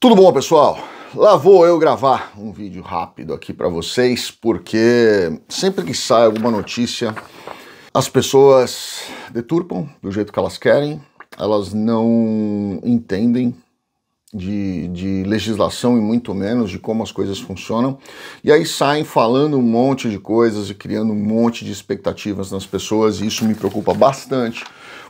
Tudo bom, pessoal? Lá vou eu gravar um vídeo rápido aqui para vocês, porque sempre que sai alguma notícia, as pessoas deturpam do jeito que elas querem, elas não entendem de, de, legislação e muito menos de como as coisas funcionam. E aí saem falando um monte de coisas e criando um monte de expectativas nas pessoas, e isso me preocupa bastante,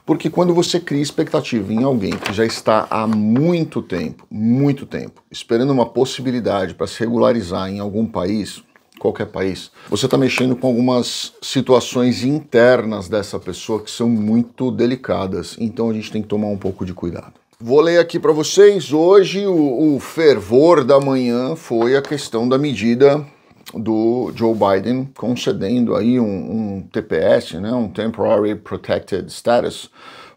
porque quando você cria expectativa em alguém que já está há muito tempo, muito tempo, esperando uma possibilidade para se regularizar em algum país, qualquer país, você está mexendo com algumas situações internas dessa pessoa que são muito delicadas. Então a gente tem que tomar um pouco de cuidado. Vou ler aqui para vocês. Hoje o, o, fervor da manhã foi a questão da medida do Joe Biden concedendo aí um, um TPS, né, um Temporary Protected Status,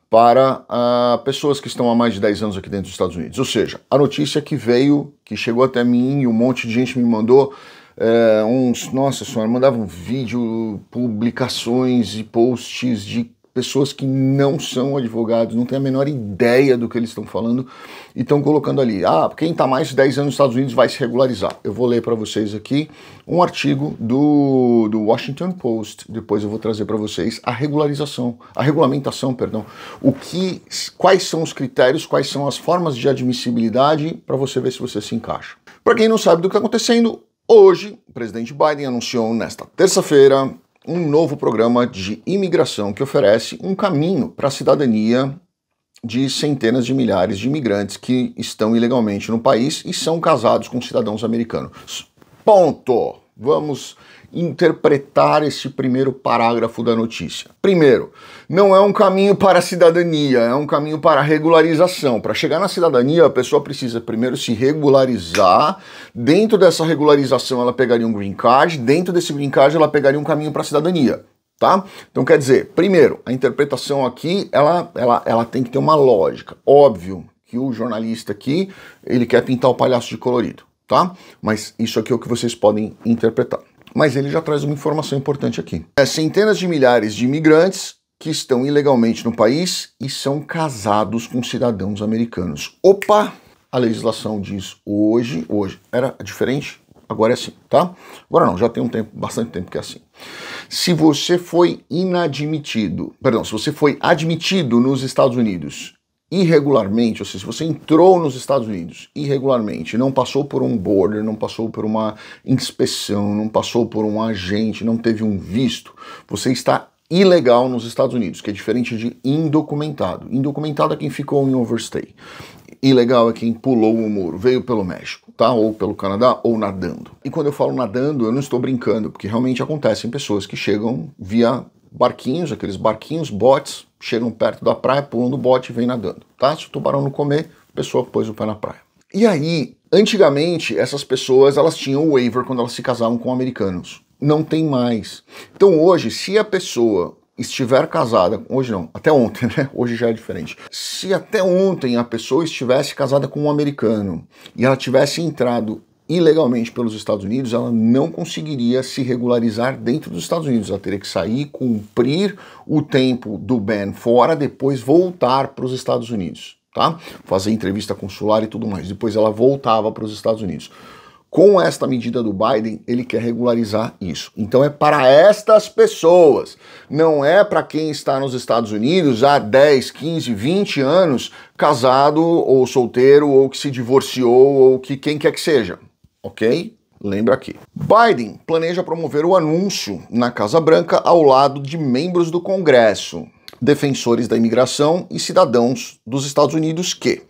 para uh, pessoas que estão há mais de 10 anos aqui dentro dos Estados Unidos. Ou seja, a notícia que veio, que chegou até mim, um monte de gente me mandou é, uns. Nossa senhora, mandavam um vídeo, publicações e posts de pessoas que não são advogados, não têm a menor ideia do que eles estão falando e estão colocando ali. Ah, quem está mais de 10 anos nos Estados Unidos vai se regularizar. Eu vou ler para vocês aqui um artigo do, do Washington Post, depois eu vou trazer para vocês a regularização, a regulamentação, perdão. O que, quais são os critérios, quais são as formas de admissibilidade para você ver se você se encaixa. Para quem não sabe do que está acontecendo, hoje o presidente Biden anunciou nesta terça-feira um novo programa de imigração que oferece um caminho para a cidadania de centenas de milhares de imigrantes que estão ilegalmente no país e são casados com cidadãos americanos. Ponto! Vamos interpretar este primeiro parágrafo da notícia. Primeiro, não é um caminho para a cidadania, é um caminho para a regularização. Para chegar na cidadania, a pessoa precisa primeiro se regularizar. Dentro dessa regularização, ela pegaria um green card. Dentro desse green card, ela pegaria um caminho para a cidadania. Tá? Então quer dizer, primeiro, a interpretação aqui, ela, ela, ela tem que ter uma lógica. Óbvio que o jornalista aqui, ele quer pintar o palhaço de colorido, tá? Mas isso aqui é o que vocês podem interpretar mas ele já traz uma informação importante aqui. É, centenas de milhares de imigrantes que estão ilegalmente no país e são casados com cidadãos americanos. Opa! A legislação diz hoje, hoje era diferente, agora é assim, tá? Agora não, já tem um tempo, bastante tempo que é assim. Se você foi inadmitido, perdão, se você foi admitido nos Estados Unidos irregularmente, ou seja, se você entrou nos Estados Unidos irregularmente, não passou por um border, não passou por uma inspeção, não passou por um agente, não teve um visto, você está ilegal nos Estados Unidos, que é diferente de indocumentado. Indocumentado é quem ficou em overstay. Ilegal é quem pulou o muro, veio pelo México, tá? Ou pelo Canadá, ou nadando. E quando eu falo nadando, eu não estou brincando, porque realmente acontecem pessoas que chegam via barquinhos, aqueles barquinhos, bots, chegam perto da praia, pulam do bote e vêm nadando, tá? Se o tubarão não comer, a pessoa pôs o pé na praia. E aí, antigamente, essas pessoas, elas tinham o waiver quando elas se casavam com americanos. Não tem mais. Então hoje, se a pessoa estiver casada, hoje não, até ontem, né? Hoje já é diferente. Se até ontem a pessoa estivesse casada com um americano e ela tivesse entrado ilegalmente pelos Estados Unidos, ela não conseguiria se regularizar dentro dos Estados Unidos. Ela teria que sair, cumprir o tempo do ban fora, depois voltar para os Estados Unidos, tá? Fazer entrevista consular e tudo mais. Depois ela voltava para os Estados Unidos. Com esta medida do Biden, ele quer regularizar isso. Então é para estas pessoas, não é para quem está nos Estados Unidos há 10, 15, 20 anos, casado ou solteiro ou que se divorciou ou que quem quer que seja ok? Lembra aqui. Biden planeja promover o anúncio na Casa Branca ao lado de membros do Congresso, defensores da imigração e cidadãos dos Estados Unidos que,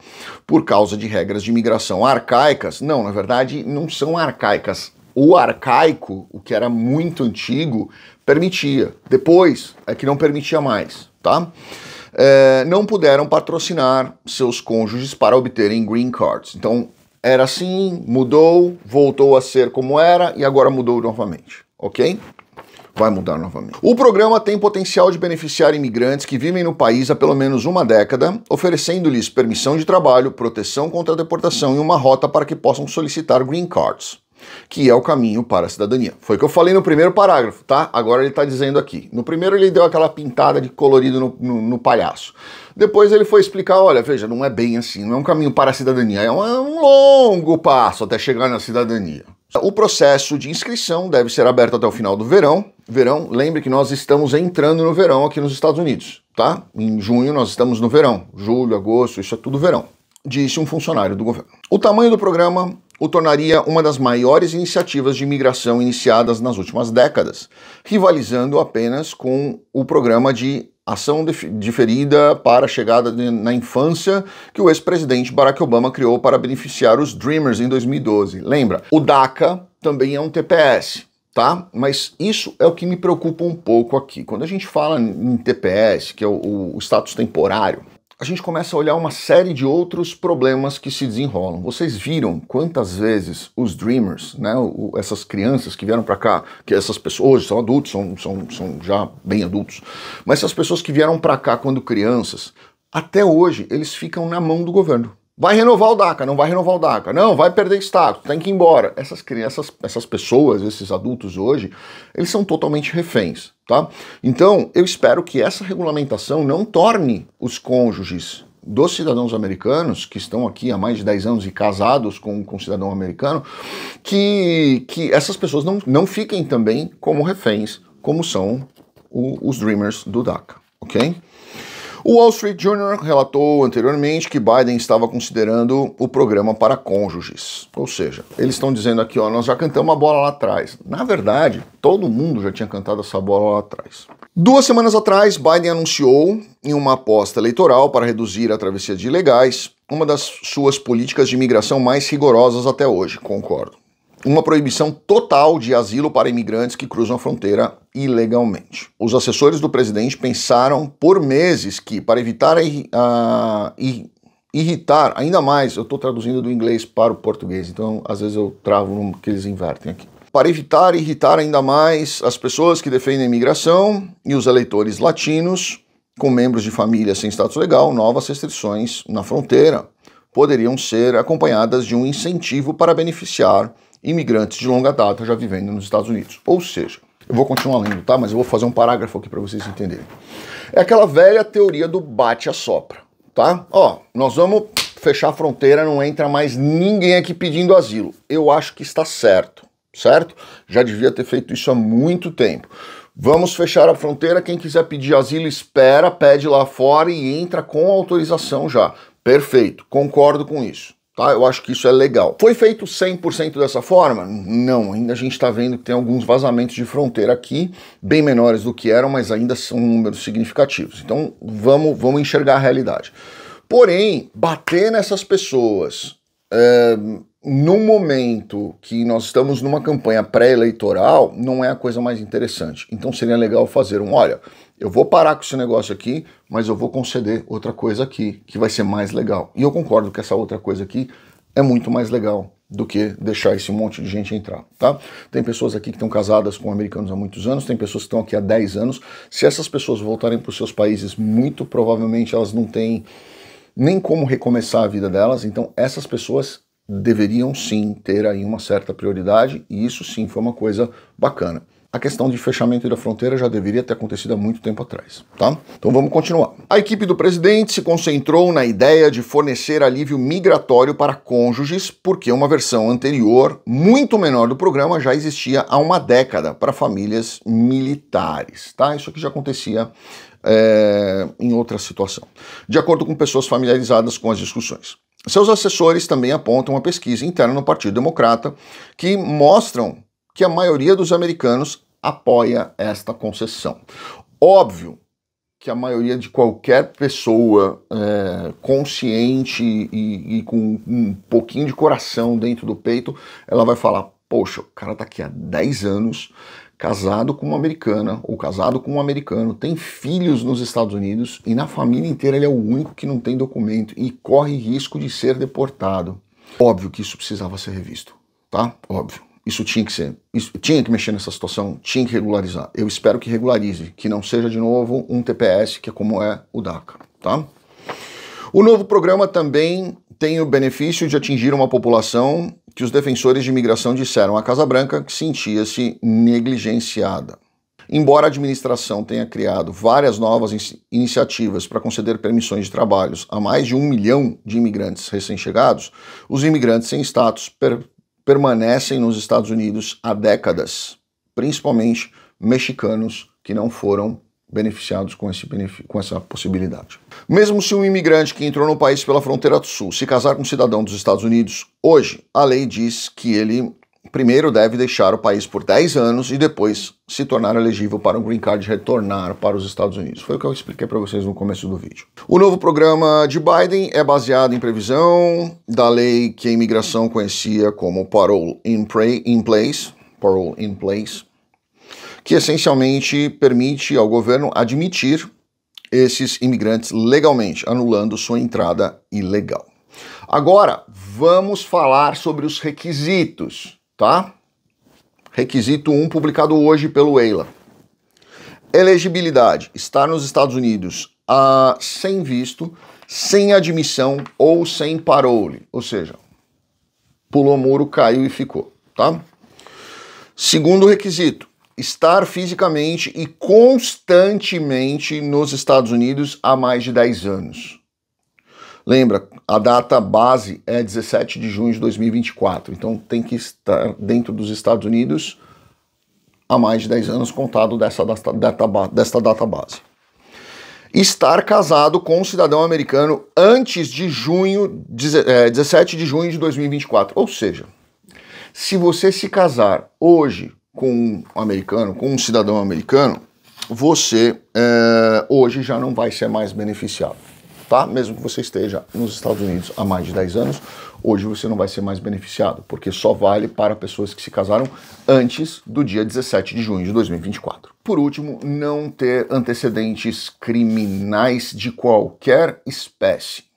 por causa de regras de imigração arcaicas, não, na verdade, não são arcaicas. O arcaico, o que era muito antigo, permitia. Depois é que não permitia mais, tá? É, não puderam patrocinar seus cônjuges para obterem green cards. Então, era assim, mudou, voltou a ser como era e agora mudou novamente, ok? Vai mudar novamente. O programa tem potencial de beneficiar imigrantes que vivem no país há pelo menos uma década, oferecendo-lhes permissão de trabalho, proteção contra a deportação e uma rota para que possam solicitar green cards que é o caminho para a cidadania. Foi o que eu falei no primeiro parágrafo, tá? Agora ele está dizendo aqui. No primeiro ele deu aquela pintada de colorido no, no, no, palhaço. Depois ele foi explicar, olha, veja, não é bem assim, não é um caminho para a cidadania, é um, é um longo passo até chegar na cidadania. O processo de inscrição deve ser aberto até o final do verão. Verão, lembre que nós estamos entrando no verão aqui nos Estados Unidos, tá? Em junho nós estamos no verão, julho, agosto, isso é tudo verão, disse um funcionário do governo. O tamanho do programa o tornaria uma das maiores iniciativas de imigração iniciadas nas últimas décadas, rivalizando apenas com o programa de ação diferida para a chegada na infância que o ex-presidente Barack Obama criou para beneficiar os Dreamers em 2012. Lembra? O DACA também é um TPS. Tá? Mas isso é o que me preocupa um pouco aqui. Quando a gente fala em TPS, que é o, o status temporário, a gente começa a olhar uma série de outros problemas que se desenrolam. Vocês viram quantas vezes os Dreamers, né, essas crianças que vieram para cá, que essas pessoas são adultos, são, são, são já bem adultos, mas essas pessoas que vieram para cá quando crianças, até hoje eles ficam na mão do governo. Vai renovar o DACA, não vai renovar o DACA. Não, vai perder status, tem que ir embora. Essas crianças, essas pessoas, esses adultos hoje, eles são totalmente reféns, tá? Então, eu espero que essa regulamentação não torne os cônjuges dos cidadãos americanos, que estão aqui há mais de 10 anos e casados com, com um cidadão americano, que, que essas pessoas não, não fiquem também como reféns, como são o, os Dreamers do DACA, ok? O Wall Street Journal relatou anteriormente que Biden estava considerando o programa para cônjuges. Ou seja, eles estão dizendo aqui, ó, nós já cantamos a bola lá atrás. Na verdade, todo mundo já tinha cantado essa bola lá atrás. Duas semanas atrás, Biden anunciou, em uma aposta eleitoral para reduzir a travessia de ilegais, uma das suas políticas de imigração mais rigorosas até hoje, concordo uma proibição total de asilo para imigrantes que cruzam a fronteira ilegalmente. Os assessores do presidente pensaram por meses que, para evitar a, a, irritar ainda mais, eu estou traduzindo do inglês para o português, então às vezes eu travo que eles invertem aqui. Para evitar irritar ainda mais as pessoas que defendem a imigração e os eleitores latinos com membros de família sem status legal, novas restrições na fronteira poderiam ser acompanhadas de um incentivo para beneficiar imigrantes de longa data já vivendo nos Estados Unidos. Ou seja, eu vou continuar lendo, tá? Mas eu vou fazer um parágrafo aqui para vocês entenderem. É aquela velha teoria do bate a sopra, tá? Ó, nós vamos fechar a fronteira, não entra mais ninguém aqui pedindo asilo. Eu acho que está certo, certo? Já devia ter feito isso há muito tempo. Vamos fechar a fronteira, quem quiser pedir asilo espera, pede lá fora e entra com autorização já. Perfeito, concordo com isso. Tá? Eu acho que isso é legal. Foi feito 100% dessa forma? Não, ainda a gente está vendo que tem alguns vazamentos de fronteira aqui, bem menores do que eram, mas ainda são números significativos. Então vamos, vamos enxergar a realidade. Porém, bater nessas pessoas, é, no momento que nós estamos numa campanha pré-eleitoral, não é a coisa mais interessante. Então seria legal fazer um, olha, eu vou parar com esse negócio aqui, mas eu vou conceder outra coisa aqui que vai ser mais legal. E eu concordo que essa outra coisa aqui é muito mais legal do que deixar esse monte de gente entrar, tá? Tem pessoas aqui que estão casadas com americanos há muitos anos, tem pessoas que estão aqui há 10 anos. Se essas pessoas voltarem para os seus países, muito provavelmente elas não têm nem como recomeçar a vida delas. Então essas pessoas deveriam sim ter aí uma certa prioridade, e isso sim foi uma coisa bacana. A questão de fechamento da fronteira já deveria ter acontecido há muito tempo atrás, tá? Então vamos continuar. A equipe do presidente se concentrou na ideia de fornecer alívio migratório para cônjuges, porque uma versão anterior, muito menor do programa, já existia há uma década para famílias militares, tá? Isso aqui já acontecia é, em outra situação. De acordo com pessoas familiarizadas com as discussões. Seus assessores também apontam uma pesquisa interna no Partido Democrata que mostram que a maioria dos americanos apoia esta concessão. Óbvio que a maioria de qualquer pessoa é, consciente e, e, com um pouquinho de coração dentro do peito, ela vai falar: Poxa, o cara tá aqui há 10 anos, casado com uma americana ou casado com um americano, tem filhos nos Estados Unidos e na família inteira ele é o único que não tem documento e corre risco de ser deportado. Óbvio que isso precisava ser revisto, tá? Óbvio. Isso tinha que ser, isso, tinha que mexer nessa situação, tinha que regularizar. Eu espero que regularize, que não seja de novo um TPS, que é como é o DACA, tá? O novo programa também tem o benefício de atingir uma população que os defensores de imigração disseram à Casa Branca que sentia-se negligenciada. Embora a administração tenha criado várias novas in iniciativas para conceder permissões de trabalhos a mais de um milhão de imigrantes recém-chegados, os imigrantes sem status per permanecem nos Estados Unidos há décadas, principalmente mexicanos que não foram beneficiados com, esse, com essa possibilidade. Mesmo se um imigrante que entrou no país pela fronteira do sul se casar com um cidadão dos Estados Unidos, hoje a lei diz que ele primeiro deve deixar o país por 10 anos e depois se tornar elegível para um green card e retornar para os Estados Unidos. Foi o que eu expliquei para vocês no começo do vídeo. O novo programa de Biden é baseado em previsão da lei que a imigração conhecia como Parole in, in Place, Parole in Place, que essencialmente permite ao governo admitir esses imigrantes legalmente, anulando sua entrada ilegal. Agora, vamos falar sobre os requisitos, tá? Requisito 1, publicado hoje pelo EILA. Elegibilidade: estar nos Estados Unidos ah, sem visto, sem admissão ou sem parole. Ou seja, pulou o muro, caiu e ficou, tá? Segundo requisito: estar fisicamente e constantemente nos Estados Unidos há mais de 10 anos. Lembra, a data base é 17 de junho de 2024, então tem que estar dentro dos Estados Unidos há mais de 10 anos contado dessa data, data, data base. Estar casado com um cidadão americano antes de junho, 17 é, de junho de 2024. Ou seja, se você se casar hoje com um americano, com um cidadão americano, você é, hoje já não vai ser mais beneficiado. Tá? Mesmo que você esteja nos Estados Unidos há mais de 10 anos, hoje você não vai ser mais beneficiado, porque só vale para pessoas que se casaram antes do dia 17 de junho de 2024. Por último, não ter antecedentes criminais de qualquer espécie.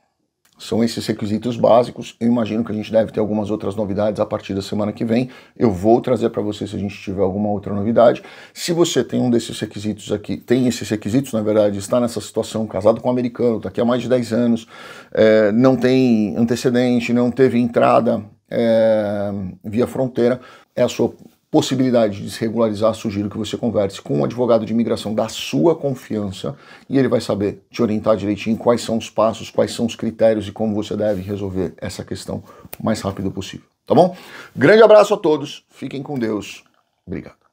São esses requisitos básicos. Eu imagino que a gente deve ter algumas outras novidades a partir da semana que vem. Eu vou trazer para você se a gente tiver alguma outra novidade. Se você tem um desses requisitos aqui, tem esses requisitos, na verdade, está nessa situação, casado com um americano, está aqui há mais de 10 anos, é, não tem antecedente, não teve entrada é, via fronteira, é a sua possibilidade de regularizar, sugiro que você converse com um advogado de imigração da sua confiança e ele vai saber te orientar direitinho quais são os passos, quais são os critérios e como você deve resolver essa questão o mais rápido possível. Tá bom? Grande abraço a todos, fiquem com Deus, obrigado.